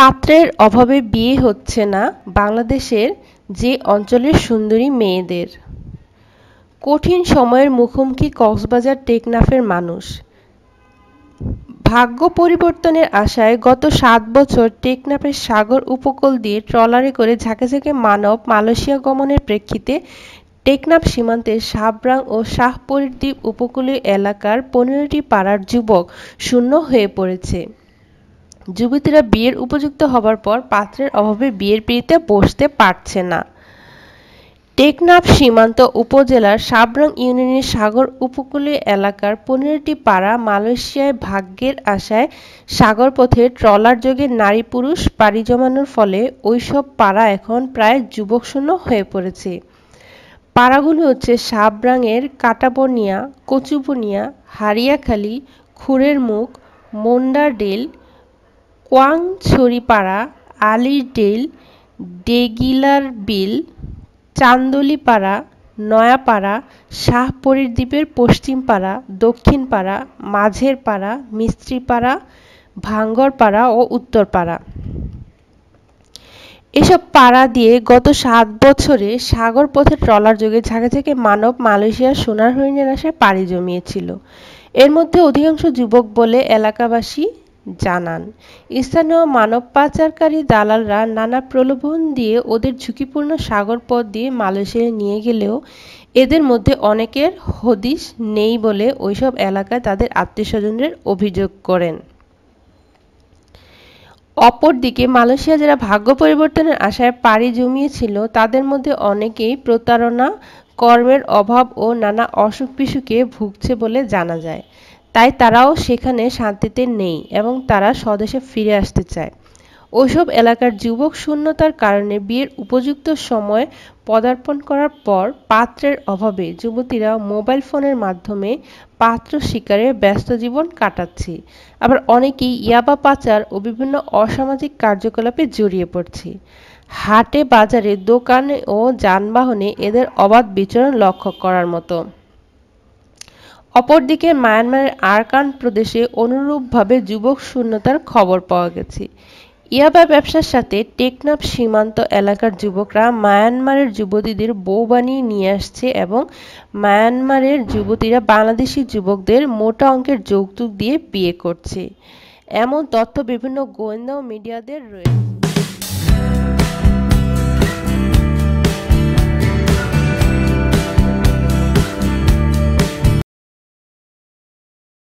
পাত্রের অভাবে বিয়ে হচ্ছে না বাংলাদেশের যে অঞ্চলের সুন্দরী মেয়েদের কঠিন সময়ের মুখোমুখি কক্সবাজার টেকনাফের মানুষ ভাগ্য পরিবর্তনের আশায় গত সাত বছর টেকনাফের সাগর উপকূল দিয়ে ট্রলারে করে ঝাঁকে ঝাঁকে মানব মালয়েশিয়া গমনের প্রেক্ষিতে টেকনাফ সীমান্তে সাবরাং ও শাহপরীর দ্বীপ উপকূলীয় এলাকার পনেরোটি পাড়ার যুবক শূন্য হয়ে পড়েছে যুবতীরা বিয়ের উপযুক্ত হবার পর পাত্রের অভাবে বিয়ের পিড়িতে বসতে পারছে না টেকনাফ সীমান্ত উপজেলার সাবরং ইউনিয়নের সাগর উপকূলীয় এলাকার পনেরোটি পাড়া মালয়েশিয়ায় ভাগ্যের আশায় সাগর পথে ট্রলার যোগে নারী পুরুষ পাড়ি জমানোর ফলে ওইসব পাড়া এখন প্রায় যুবকশূন্য হয়ে পড়েছে পাড়াগুলো হচ্ছে সাবরাঙের কাটাবনিয়া কচুবনিয়া হারিয়াখালী খুরের মুখ ডেল কোয়াংছড়িপাড়া আলিরডেল ডেগিলার বিল চান্দলিপাড়া নয়াপাড়া শাহপরীর দ্বীপের পশ্চিমপাড়া দক্ষিণপাড়া মাঝের পাড়া মিস্ত্রিপাড়া ভাঙ্গরপাড়া ও উত্তরপাড়া এসব পাড়া দিয়ে গত সাত বছরে সাগর পথে ট্রলার যোগে ঝাঁকে ঝাঁকে মানব মালয়েশিয়ার সোনার হরিণের আশায় পাড়ি জমিয়েছিল এর মধ্যে অধিকাংশ যুবক বলে এলাকাবাসী জানান স্থানীয় মানব পাচারকারী দালালরা নানা প্রলোভন দিয়ে ওদের ঝুঁকিপূর্ণ সাগর পথ দিয়ে মালয়েশিয়ায় নিয়ে গেলেও এদের মধ্যে অনেকের হদিশ নেই বলে ওইসব এলাকায় তাদের আত্মীয়স্বজনের অভিযোগ করেন অপরদিকে মালয়েশিয়া যারা ভাগ্য পরিবর্তনের আশায় পাড়ি জমিয়েছিল তাদের মধ্যে অনেকেই প্রতারণা কর্মের অভাব ও নানা অসুখ বিসুখে ভুগছে বলে জানা যায় তাই তারাও সেখানে শান্তিতে নেই এবং তারা স্বদেশে ফিরে আসতে চায় ওইসব এলাকার যুবক শূন্যতার কারণে বিয়ের উপযুক্ত সময় পদার্পণ করার পর পাত্রের অভাবে যুবতীরা মোবাইল ফোনের মাধ্যমে পাত্র শিকারে ব্যস্ত জীবন কাটাচ্ছে আবার অনেকেই ইয়াবা পাচার ও বিভিন্ন অসামাজিক কার্যকলাপে জড়িয়ে পড়ছে হাটে বাজারে দোকানে ও যানবাহনে এদের অবাধ বিচরণ লক্ষ্য করার মতো অপরদিকে মায়ানমারের আরকান প্রদেশে অনুরূপভাবে যুবক শূন্যতার খবর পাওয়া গেছে ইয়াবা ব্যবসার সাথে টেকনাফ সীমান্ত এলাকার যুবকরা মায়ানমারের যুবতীদের বউ বানিয়ে নিয়ে আসছে এবং মায়ানমারের যুবতীরা বাংলাদেশি যুবকদের মোটা অঙ্কের যৌতুক দিয়ে বিয়ে করছে এমন তথ্য বিভিন্ন গোয়েন্দা মিডিয়াদের রয়েছে